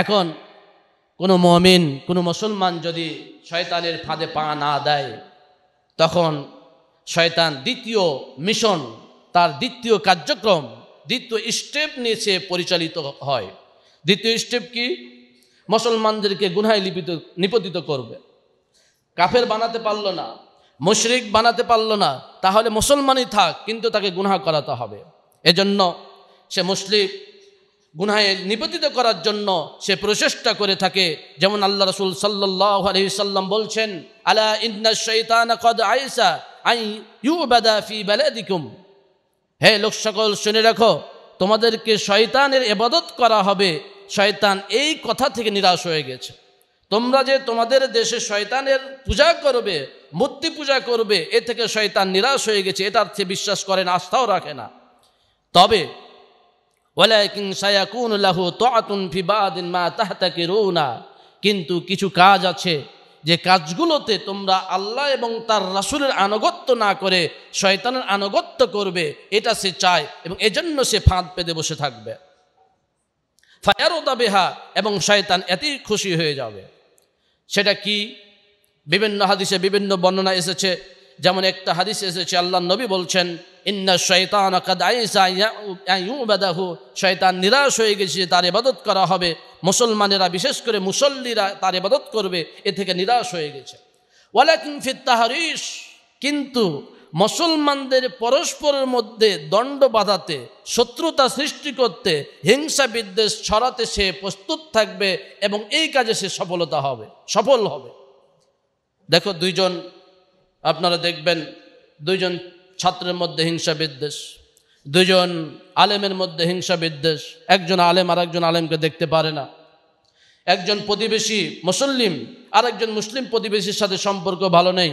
এখন কোনো মমিন কোনো মুসলমান যদি শয়তানের ফাঁদে পা না দেয় তখন শয়তান দ্বিতীয় মিশন তার দ্বিতীয় কার্যক্রম দ্বিতীয় স্টেপ নিয়ে সে পরিচালিত হয় দ্বিতীয় স্টেপ কি মুসলমানদেরকে গুনায় লিপিত নিপতিত করবে কাফের বানাতে পারল না মুশরিক বানাতে পারল না তাহলে মুসলমানই থাক কিন্তু তাকে গুনাহ করাতে হবে এজন্য সে মুসলিম গুনায় নিপতিত করার জন্য সে প্রচেষ্টা করে থাকে যেমন আল্লাহ রসুল সাল্লাম বলছেন আলা আই ইউ ফি হে লোক সকল শুনে রাখো তোমাদেরকে শয়তানের এবাদত করা হবে শয়তান এই কথা থেকে নিরাশ হয়ে গেছে তোমরা যে তোমাদের দেশে শয়তানের পূজা করবে মূর্তি পূজা করবে এ থেকে শয়তান নিরাশ হয়ে গেছে এটার থেকে বিশ্বাস করেন আস্থাও রাখে না তবে ওয়ালাইকিং সায়াকুন লাহু তোয়াতুন ফি মা তাহতাকে না কিন্তু কিছু কাজ আছে যে কাজগুলোতে তোমরা আল্লাহ এবং তার রাসুলের আনুগত্য না করে শয়তানের আনুগত্য করবে এটা সে চায় এবং এজন্য সে ফাঁদ পেতে বসে থাকবে ফায়ারোদা বেহা এবং শয়তান এতেই খুশি হয়ে যাবে সেটা কি বিভিন্ন হাদিসে বিভিন্ন বর্ণনা এসেছে যেমন একটা হাদিস এসেছে আল্লাহ নবী বলছেন ইন্না শৈতান শৈতান শয়তান নিরাশ হয়ে গেছে তার ইবাদত করা হবে মুসলমানেরা বিশেষ করে মুসল্লিরা তার ইবাদত করবে এ থেকে নিরাশ হয়ে গেছে ওয়ালাকিং ফিত তাহারিস কিন্তু মুসলমানদের পরস্পরের মধ্যে দণ্ড বাঁধাতে শত্রুতা সৃষ্টি করতে হিংসা বিদ্বেষ ছড়াতে সে প্রস্তুত থাকবে এবং এই কাজে সে সফলতা হবে সফল হবে দেখো দুইজন আপনারা দেখবেন দুইজন ছাত্রের মধ্যে হিংসা বিদ্বেষ দুজন আলেমের মধ্যে হিংসা বিদ্বেষ একজন আলেম আর একজন আলেমকে দেখতে পারে না একজন প্রতিবেশী মুসল্লিম আর একজন মুসলিম প্রতিবেশীর সাথে সম্পর্ক ভালো নেই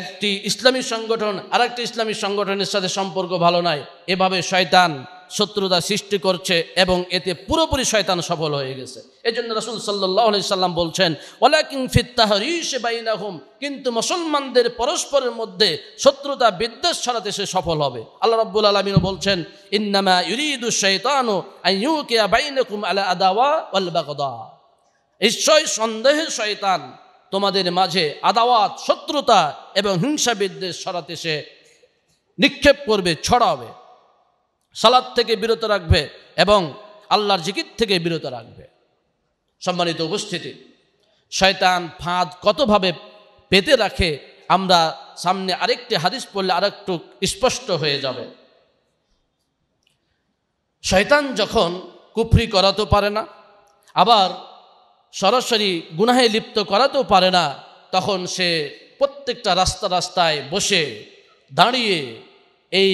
একটি ইসলামী সংগঠন আর একটি ইসলামী সংগঠনের সাথে সম্পর্ক ভালো নাই এভাবে শয়তান শত্রুতা সৃষ্টি করছে এবং এতে পুরোপুরি শয়তান সফল হয়ে গেছে এই জন্য রসুল সাল্লাহ সাল্লাম বলছেন ওলাকিং ফিত্তাহরিসবাইনাহুম কিন্তু মুসলমানদের পরস্পরের মধ্যে শত্রুতা বিদ্বেষ ছড়াতে সে সফল হবে আল্লাহ রব্বুল আলমিনও বলছেন ইন্নামা ইউরিদু শৈতানু আইউকিয়া বাইনকুম আলা আদাওয়া নিশ্চয় সন্দেহের শয়তান তোমাদের মাঝে আদাওয়াত শত্রুতা এবং হিংসা বিদ্বেষ ছড়াতে সে নিক্ষেপ করবে ছড়াবে সালাদ থেকে বিরত রাখবে এবং আল্লাহর জিকির থেকে বিরত রাখবে সম্মানিত উপস্থিতি শয়তান ফাঁদ কতভাবে পেতে রাখে আমরা সামনে আরেকটি হাদিস পড়লে আরেকটু স্পষ্ট হয়ে যাবে শয়তান যখন কুফরি করাতেও পারে না আবার সরাসরি গুনাহে লিপ্ত করাতেও পারে না তখন সে প্রত্যেকটা রাস্তা রাস্তায় বসে দাঁড়িয়ে এই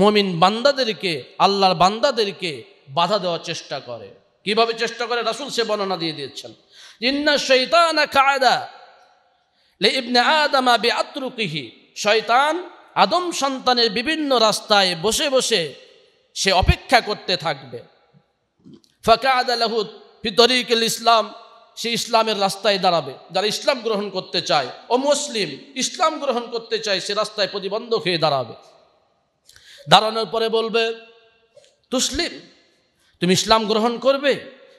মমিন বান্দাদেরকে আল্লাহর বান্দাদেরকে বাধা দেওয়ার চেষ্টা করে কিভাবে চেষ্টা করে রাসুল সে বর্ণনা দিয়ে দিয়েছেন ইন্না শৈতানা কায়দা ইবনে আদামা বে আত্রুকিহি শয়তান আদম সন্তানের বিভিন্ন রাস্তায় বসে বসে সে অপেক্ষা করতে থাকবে ফাকাদ আলাহুদ ফিতরিকুল ইসলাম সে ইসলামের রাস্তায় দাঁড়াবে যারা ইসলাম গ্রহণ করতে চায় ও মুসলিম ইসলাম গ্রহণ করতে চায় সে রাস্তায় প্রতিবন্ধক হয়ে দাঁড়াবে দাঁড়ানোর পরে বলবে তুসলিম তুমি ইসলাম গ্রহণ করবে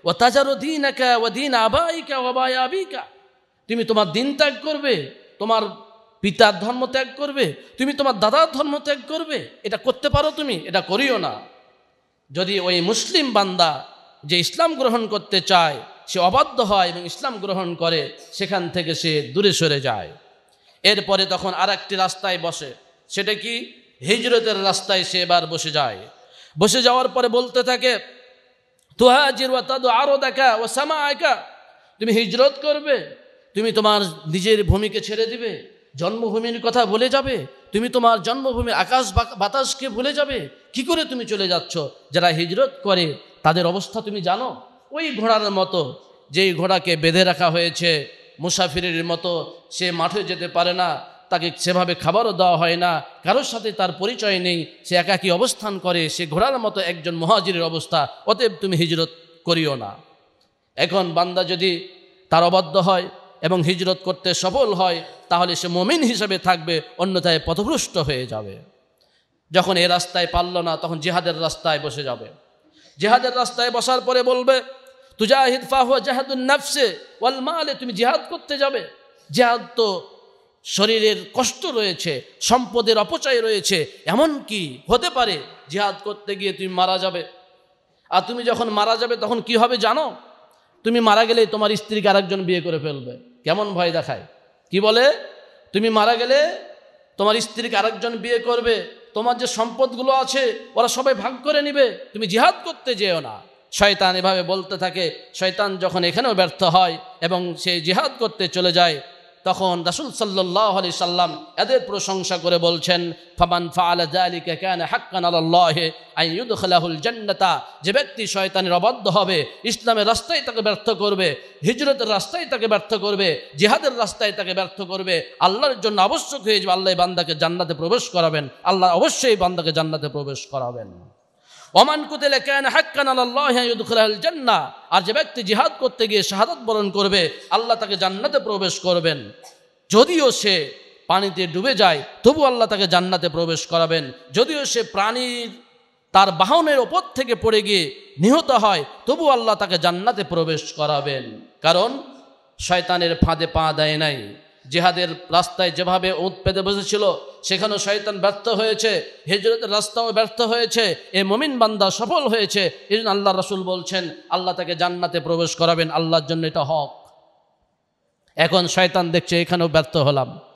ও তাজারো দিন একা ও দিন আবাইকা ওবাই আবিকা তুমি তোমার দিন ত্যাগ করবে তোমার পিতার ধর্ম ত্যাগ করবে তুমি তোমার দাদার ধর্ম ত্যাগ করবে এটা করতে পারো তুমি এটা করিও না যদি ওই মুসলিম বান্দা যে ইসলাম গ্রহণ করতে চায় সে অবাধ্য হয় এবং ইসলাম গ্রহণ করে সেখান থেকে সে দূরে সরে যায় এরপরে তখন আর রাস্তায় বসে সেটা কি হিজরতের রাস্তায় সে এবার বসে যায় বসে যাওয়ার পরে বলতে থাকে তুহাজির ওয়া তাদু আরো দেখা ও সামা একা তুমি হিজরত করবে তুমি তোমার নিজের ভূমিকে ছেড়ে দিবে জন্মভূমির কথা বলে যাবে তুমি তোমার জন্মভূমির আকাশ বাতাসকে ভুলে যাবে কি করে তুমি চলে যাচ্ছ যারা হিজরত করে তাদের অবস্থা তুমি জানো ওই ঘোড়ার মতো যেই ঘোড়াকে বেঁধে রাখা হয়েছে মুসাফিরের মতো সে মাঠে যেতে পারে না তাকে সেভাবে খাবারও দেওয়া হয় না কারোর সাথে তার পরিচয় নেই সে একাকী অবস্থান করে সে ঘোড়ার মতো একজন মহাজিরের অবস্থা অতএব তুমি হিজরত করিও না এখন বান্দা যদি তার অবাধ্য হয় এবং হিজরত করতে সফল হয় তাহলে সে মমিন হিসেবে থাকবে অন্যথায় পথভ্রষ্ট হয়ে যাবে যখন এ রাস্তায় পারল না তখন জেহাদের রাস্তায় বসে যাবে জেহাদের রাস্তায় বসার পরে বলবে তুজাহিদ ফাহুয়া জাহাদুল নাফসে ওয়াল মালে তুমি জেহাদ করতে যাবে জেহাদ তো শরীরের কষ্ট রয়েছে সম্পদের অপচয় রয়েছে এমন কি হতে পারে জিহাদ করতে গিয়ে তুমি মারা যাবে আর তুমি যখন মারা যাবে তখন কি হবে জানো তুমি মারা গেলে তোমার স্ত্রীকে আরেকজন বিয়ে করে ফেলবে কেমন ভয় দেখায় কি বলে তুমি মারা গেলে তোমার স্ত্রীকে আরেকজন বিয়ে করবে তোমার যে সম্পদগুলো আছে ওরা সবাই ভাগ করে নিবে তুমি জিহাদ করতে যেও না শয়তান এভাবে বলতে থাকে শয়তান যখন এখানেও ব্যর্থ হয় এবং সে জিহাদ করতে চলে যায় তখন রাসুল সাল্লাহ আলি সাল্লাম এদের প্রশংসা করে বলছেন ফমান ফালাহুল জান্নাতা যে ব্যক্তি শয়তানের অবাধ্য হবে ইসলামের রাস্তায় তাকে ব্যর্থ করবে হিজরতের রাস্তায় তাকে ব্যর্থ করবে জিহাদের রাস্তায় তাকে ব্যর্থ করবে আল্লাহর জন্য আবশ্যক হয়ে যাবে আল্লাহ বান্দাকে জান্নাতে প্রবেশ করাবেন আল্লাহ অবশ্যই বান্দাকে জান্নাতে প্রবেশ করাবেন ওমান কুতেলে কেন হাক্কান আল্লাহুল জান্না আর যে ব্যক্তি জিহাদ করতে গিয়ে শাহাদত বরণ করবে আল্লাহ তাকে জান্নাতে প্রবেশ করবেন যদিও সে পানিতে ডুবে যায় তবু আল্লাহ তাকে জান্নাতে প্রবেশ করাবেন যদিও সে প্রাণীর তার বাহনের ওপর থেকে পড়ে গিয়ে নিহত হয় তবু আল্লাহ তাকে জান্নাতে প্রবেশ করাবেন কারণ শয়তানের ফাঁদে পা দেয় নাই জেহাদের রাস্তায় যেভাবে উঁত পেতে বসেছিল সেখানেও শয়তান ব্যর্থ হয়েছে হেজরতের রাস্তাও ব্যর্থ হয়েছে এ মমিন বান্দা সফল হয়েছে এই জন্য আল্লাহ রসুল বলছেন আল্লাহ তাকে জান্নাতে প্রবেশ করাবেন আল্লাহর জন্য এটা হক এখন শয়তান দেখছে এখানেও ব্যর্থ হলাম